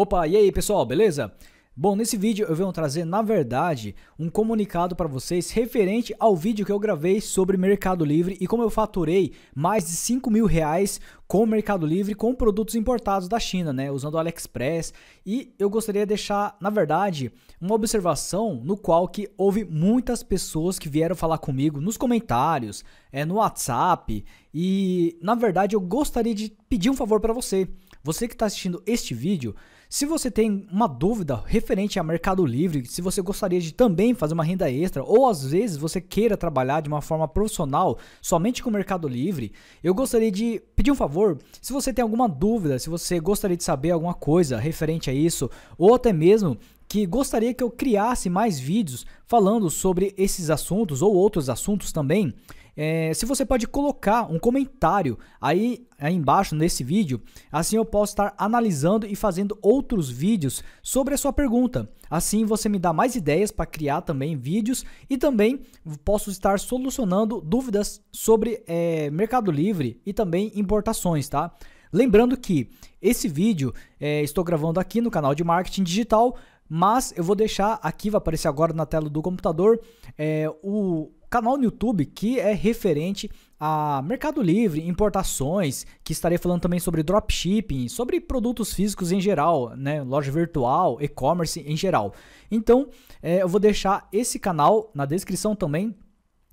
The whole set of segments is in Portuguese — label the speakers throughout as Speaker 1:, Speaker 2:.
Speaker 1: Opa, e aí pessoal, beleza? Bom, nesse vídeo eu venho trazer, na verdade, um comunicado para vocês referente ao vídeo que eu gravei sobre Mercado Livre e como eu faturei mais de 5 mil reais com o Mercado Livre com produtos importados da China, né? Usando o AliExpress. E eu gostaria de deixar, na verdade, uma observação no qual que houve muitas pessoas que vieram falar comigo nos comentários, é, no WhatsApp. E, na verdade, eu gostaria de pedir um favor para você. Você que está assistindo este vídeo, se você tem uma dúvida referente a Mercado Livre, se você gostaria de também fazer uma renda extra, ou às vezes você queira trabalhar de uma forma profissional somente com o Mercado Livre, eu gostaria de pedir um favor. Se você tem alguma dúvida, se você gostaria de saber alguma coisa referente a isso, ou até mesmo que gostaria que eu criasse mais vídeos falando sobre esses assuntos ou outros assuntos também. É, se você pode colocar um comentário aí, aí embaixo nesse vídeo, assim eu posso estar analisando e fazendo outros vídeos sobre a sua pergunta. Assim você me dá mais ideias para criar também vídeos e também posso estar solucionando dúvidas sobre é, Mercado Livre e também importações, tá? Lembrando que esse vídeo é, estou gravando aqui no canal de marketing digital, mas eu vou deixar aqui, vai aparecer agora na tela do computador, é, o canal no YouTube que é referente a Mercado Livre, importações, que estarei falando também sobre dropshipping, sobre produtos físicos em geral, né? Loja virtual, e-commerce em geral. Então, é, eu vou deixar esse canal na descrição também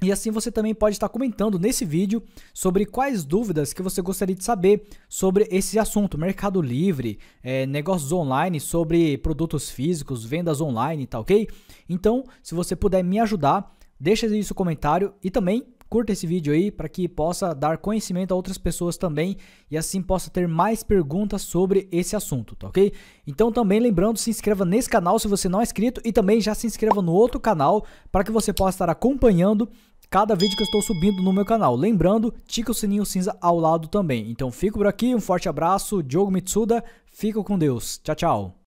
Speaker 1: e assim você também pode estar comentando nesse vídeo sobre quais dúvidas que você gostaria de saber sobre esse assunto, mercado livre, é, negócios online, sobre produtos físicos, vendas online, tá ok? Então, se você puder me ajudar, deixa aí seu comentário e também curta esse vídeo aí para que possa dar conhecimento a outras pessoas também e assim possa ter mais perguntas sobre esse assunto, tá ok? Então também lembrando, se inscreva nesse canal se você não é inscrito e também já se inscreva no outro canal para que você possa estar acompanhando cada vídeo que eu estou subindo no meu canal. Lembrando, tica o sininho cinza ao lado também. Então fico por aqui, um forte abraço, Diogo Mitsuda, fico com Deus, tchau tchau!